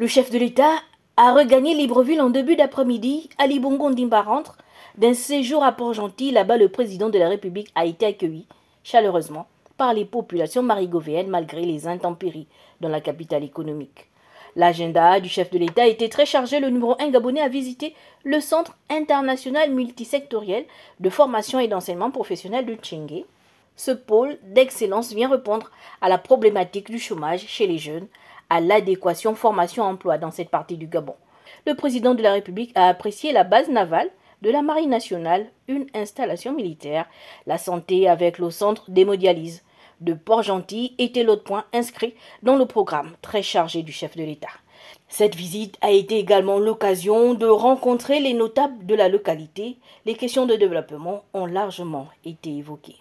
Le chef de l'État a regagné Libreville en début d'après-midi. Ali Bongo Ndimba rentre d'un séjour à Port-Gentil. Là-bas, le président de la République a été accueilli chaleureusement par les populations marigovéennes malgré les intempéries dans la capitale économique. L'agenda du chef de l'État était très chargé. Le numéro 1 gabonais a visité le Centre international multisectoriel de formation et d'enseignement professionnel de Tchengue, ce pôle d'excellence vient répondre à la problématique du chômage chez les jeunes, à l'adéquation formation-emploi dans cette partie du Gabon. Le président de la République a apprécié la base navale de la Marine nationale, une installation militaire, la santé avec le centre d'hémodialyse de Port-Gentil était l'autre point inscrit dans le programme très chargé du chef de l'État. Cette visite a été également l'occasion de rencontrer les notables de la localité. Les questions de développement ont largement été évoquées.